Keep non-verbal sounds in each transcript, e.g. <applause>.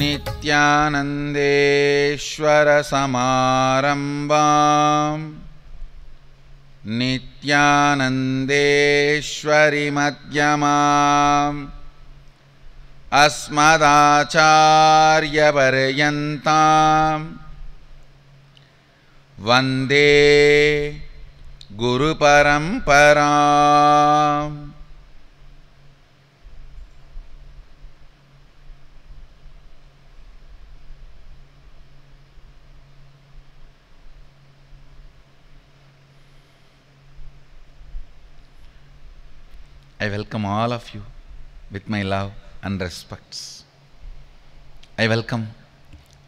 नित्यानन्देश्वरसमारम्भाम् नित्यानन्देश्वरिमध्यमा अस्मदाचार्यपर्यन्ताम् वन्दे गुरुपरम्परा I welcome all of you with my love and respects I welcome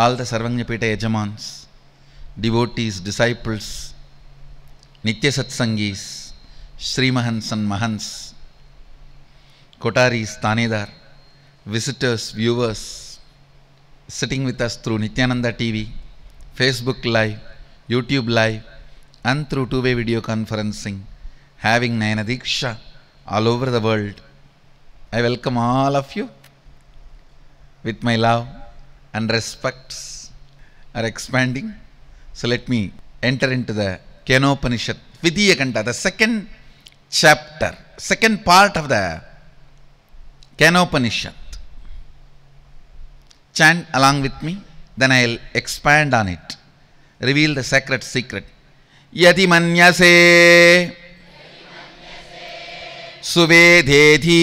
all the Sarvajnapeetha యజమాన్స్ డివోటీస్ డిసైపుల్స్ నిత్య సత్సంగీస్ శ్రీమహన్స్ అండ్ మహన్స్ కొటారీస్ తానేదార్ visitors viewers sitting with us through Nithyananda TV Facebook live YouTube live and through two way video conferencing having నయన దీక్ష all over the world. I welcome all of you with my love and respects are expanding. So let me enter into the Kenopanishad, Vidyakanta, the second chapter, second part of the Kenopanishad. Chant along with me, then I'll expand on it, reveal the sacred secret. Yadi manyase. सुवेदेधी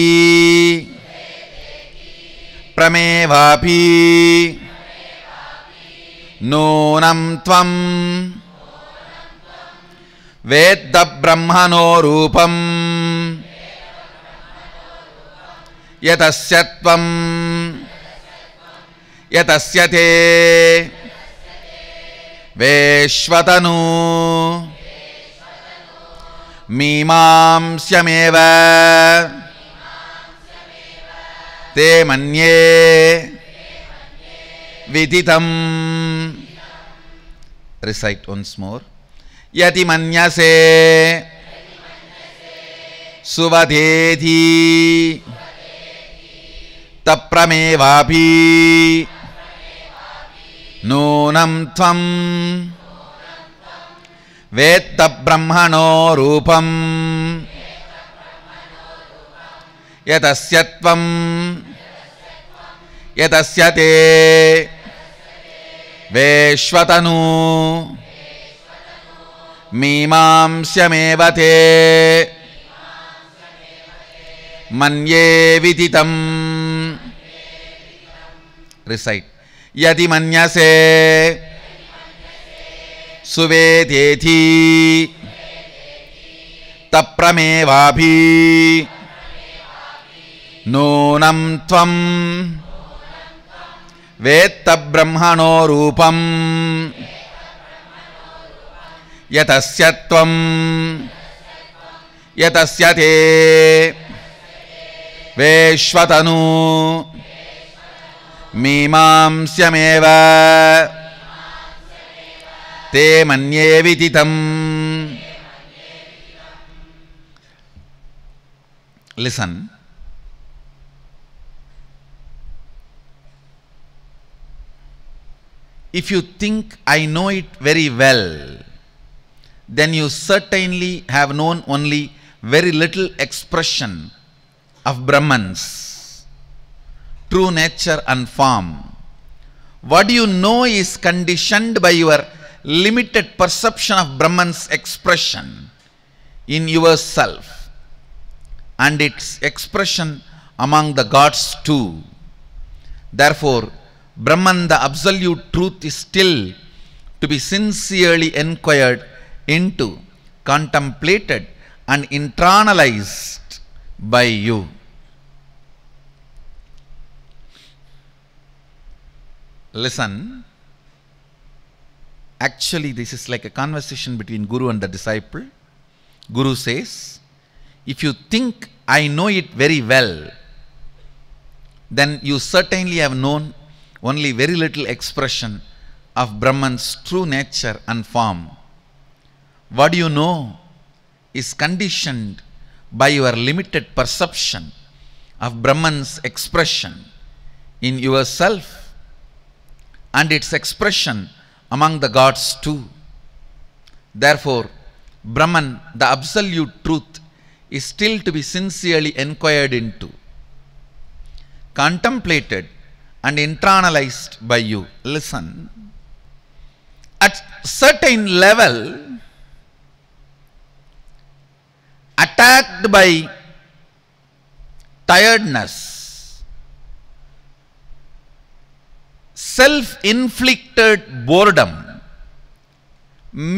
प्रमेवापि नूनं त्वं रूपम् यतस्य त्वं यतस्य ते वेश्वतनू मीमांस्यमेव ते मन्ये विदितम् मोर् यदि मन्यसे सुवधेधि तप्रमेवापि नूनं त्वम् वेत्तब्रह्मणो रूपम् यतस्य त्वम् यतस्य ते वेश्वतनु मीमांस्यमेव ते मन्ये विदितम् यदि मन्यसे सुवेदेथी तप्रमेवाभि नूनं त्वम् वेत्तब्रह्मणो रूपम् यतस्य त्वम् यतस्य ते वेष्वतनू मीमांस्यमेव ते Listen. If you think I know it very well, then you certainly have known only very little expression of Brahman's true nature and form. What you know is conditioned by your limited perception of Brahman's expression in yourself and its expression among the gods too. Therefore, Brahman, the absolute truth, is still to be sincerely inquired into, contemplated, and internalized by you. Listen. Actually, this is like a conversation between Guru and the disciple. Guru says, if you think I know it very well, then you certainly have known only very little expression of Brahman's true nature and form. What you know is conditioned by your limited perception of Brahman's expression in yourself and its expression among the gods too. Therefore, Brahman, the absolute truth, is still to be sincerely inquired into, contemplated and internalized by you. Listen, at certain level, attacked by tiredness, self-inflicted boredom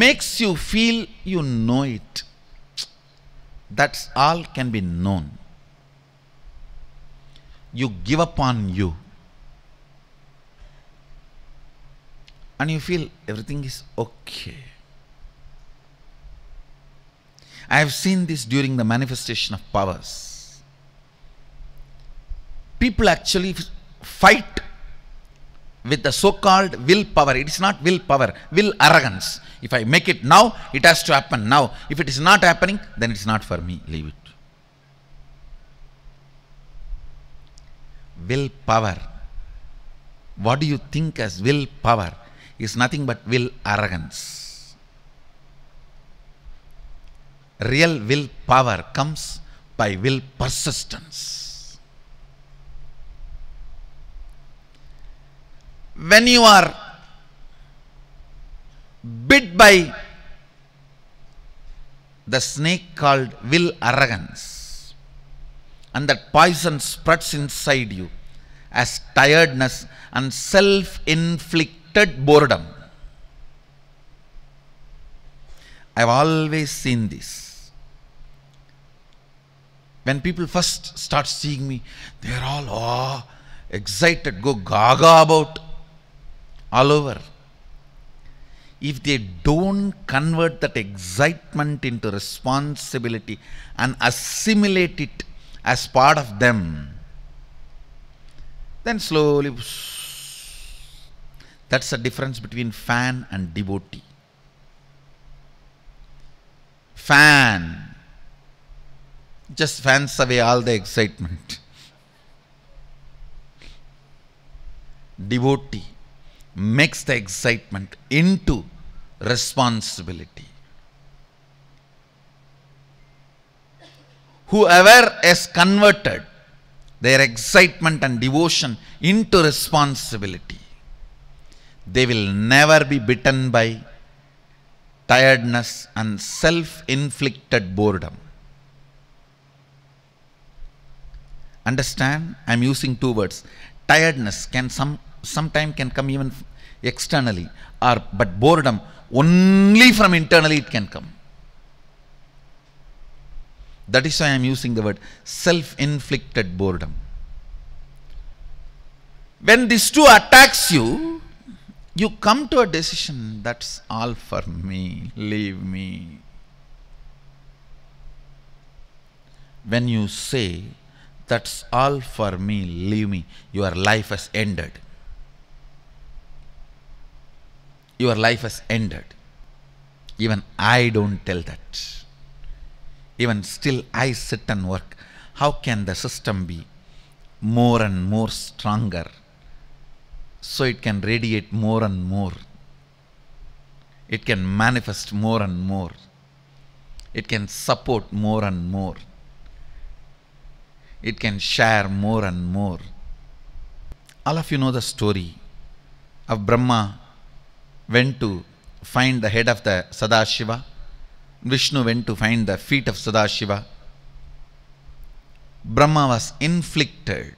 makes you feel you know it. That's all can be known. You give up on you. And you feel everything is okay. I have seen this during the manifestation of powers. People actually fight with the so-called willpower. It is not willpower, will arrogance. If I make it now, it has to happen now. If it is not happening, then it is not for me. Leave it. Willpower. What do you think as willpower? Is nothing but will arrogance. Real willpower comes by will persistence. when you are bit by the snake called will arrogance and that poison spreads inside you as tiredness and self-inflicted boredom. I've always seen this. When people first start seeing me, they're all oh, excited, go gaga about all over. If they don't convert that excitement into responsibility and assimilate it as part of them, then slowly, that's the difference between fan and devotee. Fan just fans away all the excitement. Devotee makes the excitement into responsibility. Whoever has converted their excitement and devotion into responsibility, they will never be bitten by tiredness and self-inflicted boredom. Understand? I am using two words. Tiredness can some sometime can come even externally or but boredom only from internally it can come that is why i am using the word self inflicted boredom when these two attacks you you come to a decision that's all for me leave me when you say that's all for me leave me your life has ended your life has ended. Even I don't tell that. Even still I sit and work. How can the system be more and more stronger so it can radiate more and more? It can manifest more and more. It can support more and more. It can share more and more. All of you know the story of Brahma went to find the head of the Sadashiva. Vishnu went to find the feet of Sadashiva. Brahma was inflicted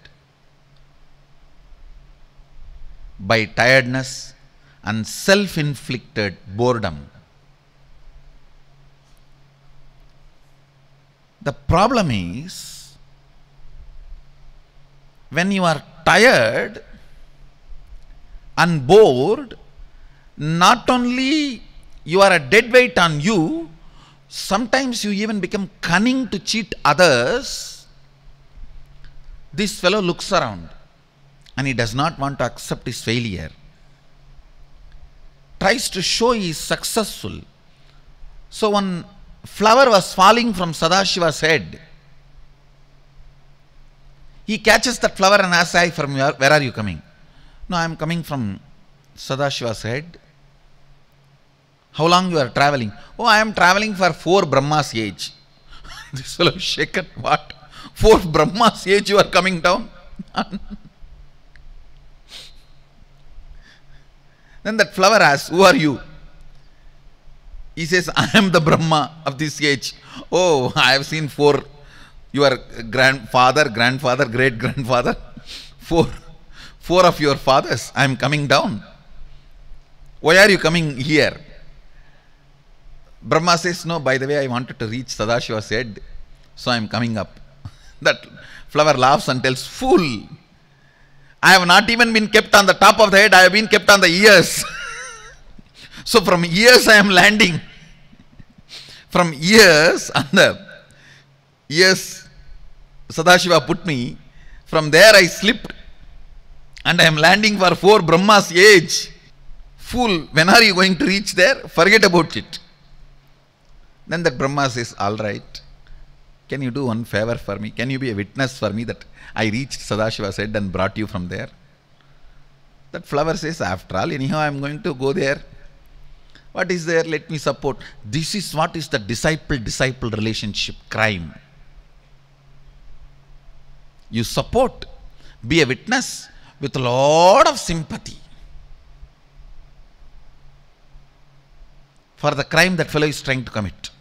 by tiredness and self-inflicted boredom. The problem is when you are tired and bored, not only you are a dead weight on you, sometimes you even become cunning to cheat others. This fellow looks around and he does not want to accept his failure. Tries to show he is successful. So one flower was falling from Sadashiva's head. He catches that flower and asks, I from where are you coming? No, I am coming from Sadashiva's head. How long you are traveling? Oh, I am traveling for four Brahma's age. <laughs> this fellow shaken, what? Four Brahma's age you are coming down? <laughs> then that flower asks, who are you? He says, I am the Brahma of this age. Oh, I have seen four, your grandfather, grandfather, great-grandfather, <laughs> four, four of your fathers. I am coming down. Why are you coming here? Brahma says, No, by the way, I wanted to reach Sadashiva's head, so I'm coming up. <laughs> that flower laughs and tells, Fool! I have not even been kept on the top of the head, I have been kept on the ears. <laughs> so from ears, I am landing. <laughs> from ears, on the ears, Sadashiva put me. From there, I slipped and I am landing for four Brahma's age. Fool, when are you going to reach there? Forget about it. Then that Brahma says, all right, can you do one favor for me? Can you be a witness for me that I reached Sadashiva's head and brought you from there? That flower says, after all, anyhow, I am going to go there. What is there? Let me support. This is what is the disciple-disciple relationship crime. You support, be a witness with a lot of sympathy. For the crime that fellow is trying to commit.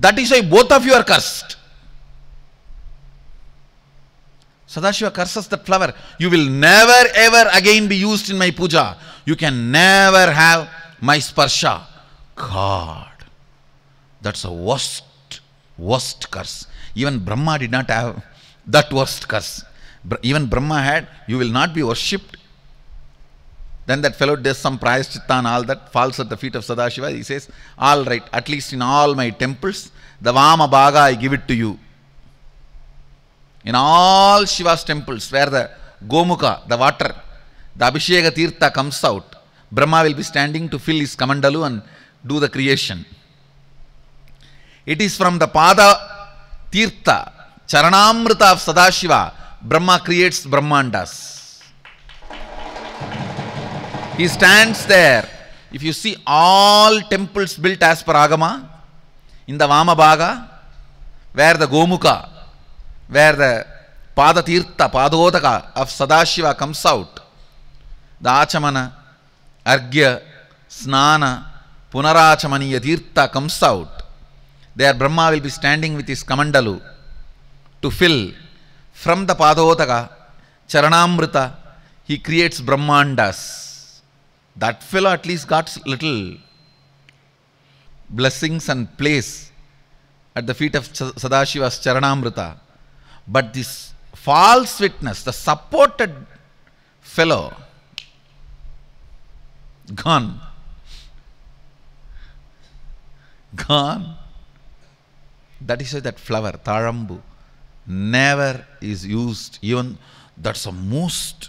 That is why both of you are cursed. Sadashiva curses that flower. You will never ever again be used in my puja. You can never have my sparsha. God. That's a worst, worst curse. Even Brahma did not have that worst curse. Even Brahma had, you will not be worshipped then that fellow does some prayaschitta and all that, falls at the feet of Sadashiva. He says, all right, at least in all my temples, the Vama Bhaga I give it to you. In all Shiva's temples, where the Gomuka, the water, the Abhisheka Tirtha comes out, Brahma will be standing to fill his kamandalu and do the creation. It is from the Pada Tirtha, Charanamrita of Sadashiva, Brahma creates Brahmandas. He stands there. If you see all temples built as per Agama, in the Vamabhaga, where the Gomuka, where the Padatirtha, Padodaka of Sadashiva comes out, the Achamana, Argya, Snana, Punarachamani, Yadirtha comes out. There Brahma will be standing with his Kamandalu to fill from the Padotaka, Charanamrita, he creates Brahmandas. That fellow at least got little blessings and place at the feet of Sadashiva's Charanamrita. But this false witness, the supported fellow, gone. Gone. That is why that flower, Tarambu, never is used. Even that's the most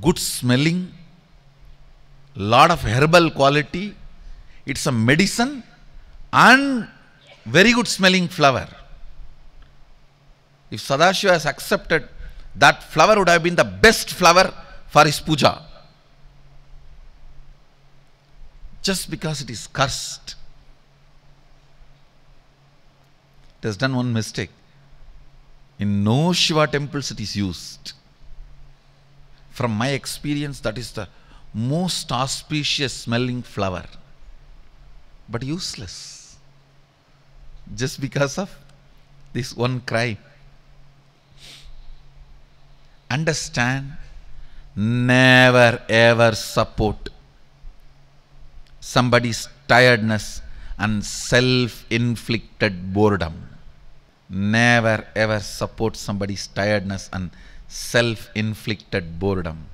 good smelling lot of herbal quality. It's a medicine and very good smelling flower. If Sadashiva has accepted, that flower would have been the best flower for his puja. Just because it is cursed. It has done one mistake. In no Shiva temples it is used. From my experience, that is the most auspicious smelling flower, but useless just because of this one cry. Understand, never ever support somebody's tiredness and self inflicted boredom. Never ever support somebody's tiredness and self inflicted boredom.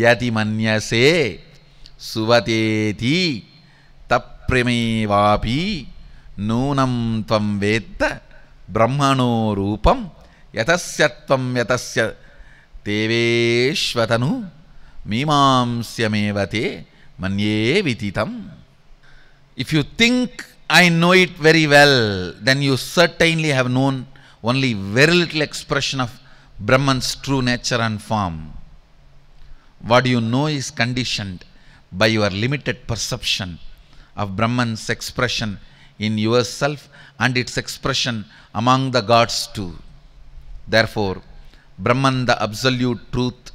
यति मन्यसे सुवतेति तप्रेमेवापी नूनं त्वं वेत्त ब्रह्मणो रूपं यतस्य त्वं यतस्य तेवेश्वतनु मीमांस्यमेव ते मन्ये विदितम् if you think I know it very well then you certainly have known only very little expression of Brahman's true nature and form What you know is conditioned by your limited perception of Brahman's expression in yourself and its expression among the gods too. Therefore, Brahman, the absolute truth,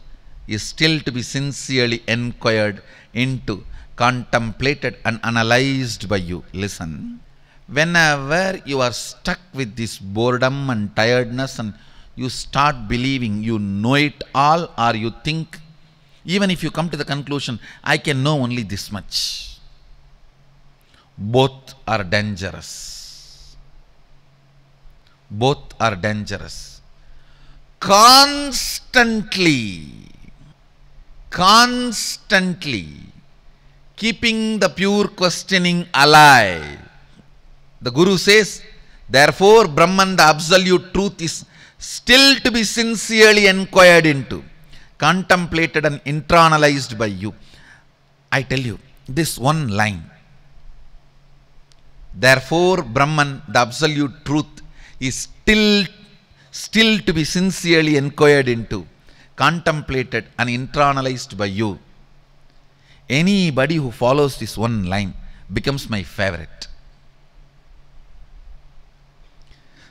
is still to be sincerely inquired into, contemplated and analyzed by you. Listen, whenever you are stuck with this boredom and tiredness and you start believing you know it all or you think even if you come to the conclusion, I can know only this much. Both are dangerous. Both are dangerous. Constantly, constantly keeping the pure questioning alive. The Guru says, therefore Brahman, the absolute truth, is still to be sincerely inquired into contemplated and internalized by you. I tell you, this one line. Therefore, Brahman, the absolute truth, is still, still to be sincerely inquired into, contemplated and internalized by you. Anybody who follows this one line becomes my favorite.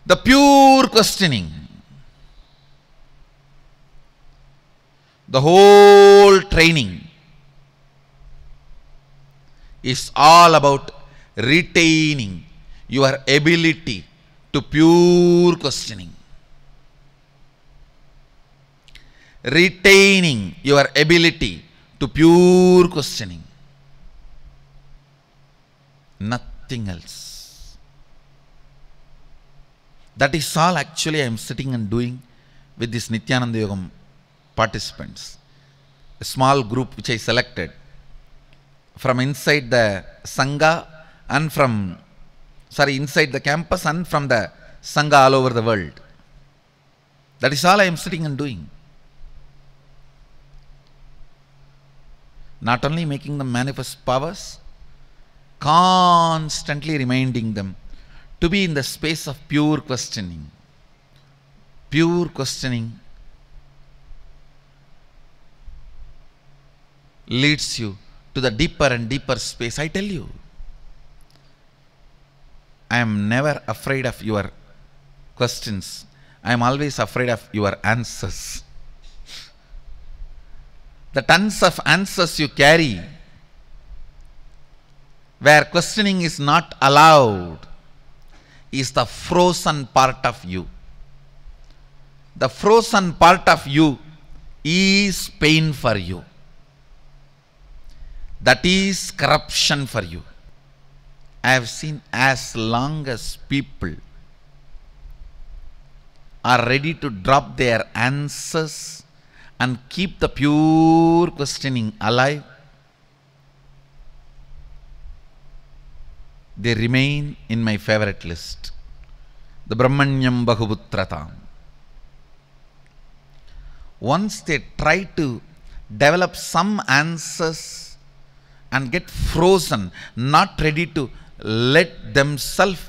The pure questioning the whole training is all about retaining your ability to pure questioning. Retaining your ability to pure questioning. Nothing else. That is all actually I am sitting and doing with this Nityananda Yogam participants, a small group which I selected from inside the Sangha and from, sorry, inside the campus and from the Sangha all over the world. That is all I am sitting and doing. Not only making them manifest powers, constantly reminding them to be in the space of pure questioning. Pure questioning leads you to the deeper and deeper space. I tell you, I am never afraid of your questions. I am always afraid of your answers. The tons of answers you carry, where questioning is not allowed, is the frozen part of you. The frozen part of you is pain for you. That is corruption for you. I have seen as long as people are ready to drop their answers and keep the pure questioning alive, they remain in my favorite list. The Brahmanyam Bahubutratam. Once they try to develop some answers and get frozen, not ready to let themselves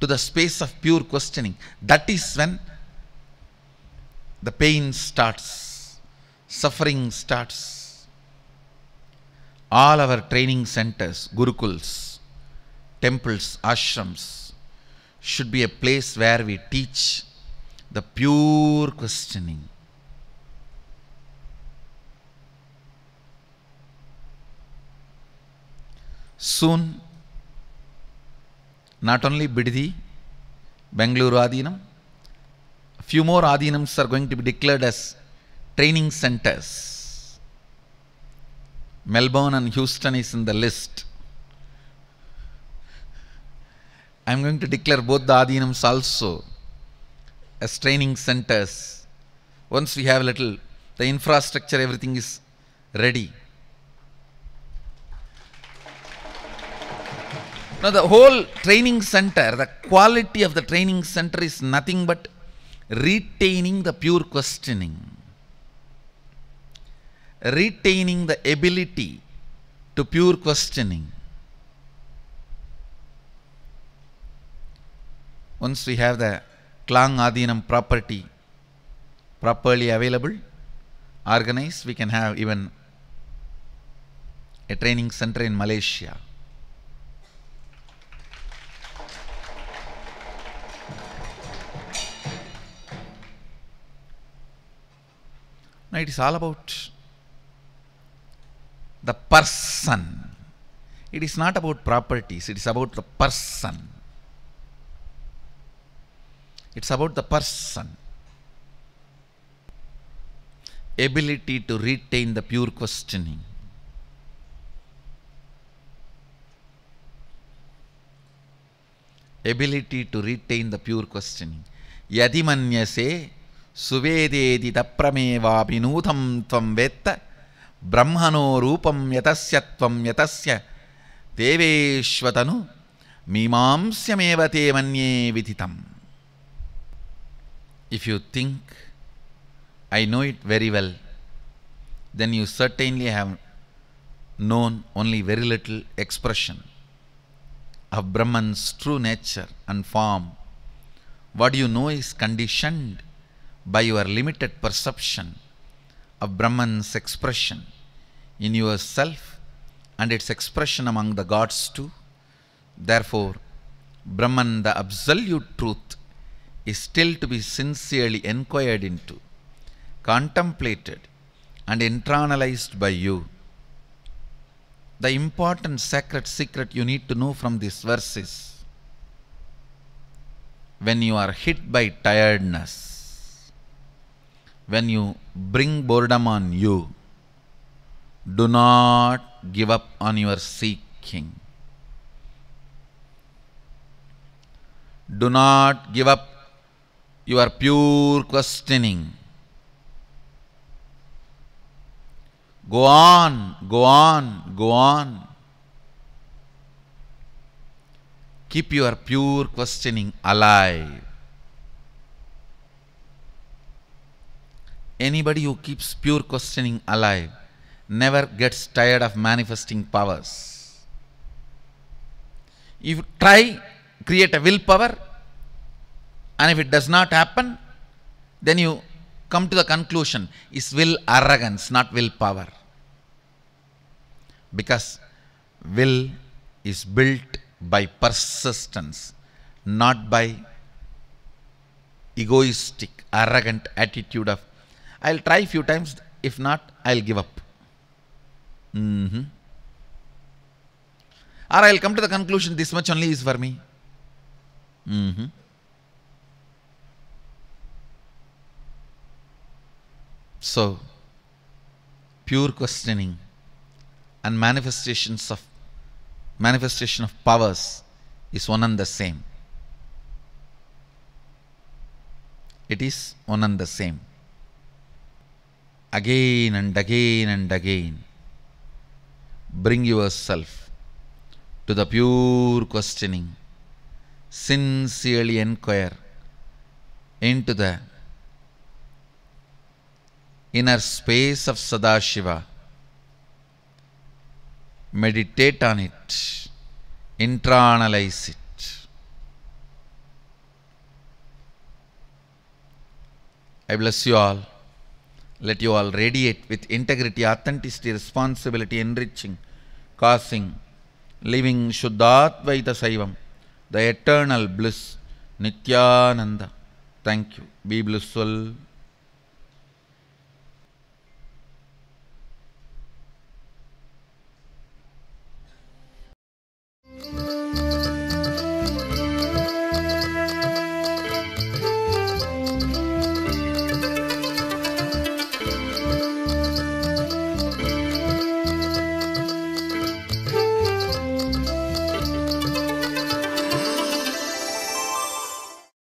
to the space of pure questioning. That is when the pain starts, suffering starts. All our training centers, gurukuls, temples, ashrams should be a place where we teach the pure questioning. Soon, not only Bidhi, Bangalore Adinam, few more Adinams are going to be declared as training centers. Melbourne and Houston is in the list. I am going to declare both the Adinams also as training centers. Once we have little, the infrastructure, everything is ready. Now the whole training center, the quality of the training center is nothing but retaining the pure questioning, retaining the ability to pure questioning. Once we have the Klang Adinam property properly available, organized, we can have even a training center in Malaysia. No, it is all about the person. It is not about properties, it is about the person. It's about the person. Ability to retain the pure questioning. Ability to retain the pure questioning. Yadi manyase सुवेदेति नूतं त्वं वेत्त ब्रह्मणो रूपं यतस्य त्वं यतस्य देवेश्वतनु मीमांस्यमेव ते मन्ये विदितम् if you think I know it very well then you सर्टैन्लि have known only very little expression अब्रह्मन्स् true nature and form what you know is कण्डिशन्ड् by your limited perception of Brahman's expression in yourself and its expression among the gods too. Therefore, Brahman, the absolute truth, is still to be sincerely inquired into, contemplated, and internalized by you. The important sacred secret you need to know from this verse is when you are hit by tiredness, when you bring boredom on you, do not give up on your seeking. Do not give up your pure questioning. Go on, go on, go on. Keep your pure questioning alive. Anybody who keeps pure questioning alive never gets tired of manifesting powers. If you try, create a willpower, and if it does not happen, then you come to the conclusion is will arrogance, not willpower. Because will is built by persistence, not by egoistic, arrogant attitude of I'll try few times. If not, I'll give up. Mm -hmm. Or I'll come to the conclusion this much only is for me. Mm -hmm. So, pure questioning and manifestations of manifestation of powers is one and the same. It is one and the same again and again and again. Bring yourself to the pure questioning. Sincerely inquire into the inner space of Sadashiva. Meditate on it. Internalize it. I bless you all. Let you all radiate with integrity, authenticity, responsibility, enriching, causing, living Shuddhatvaita Saivam, the eternal bliss, Nityananda. Thank you. Be blissful.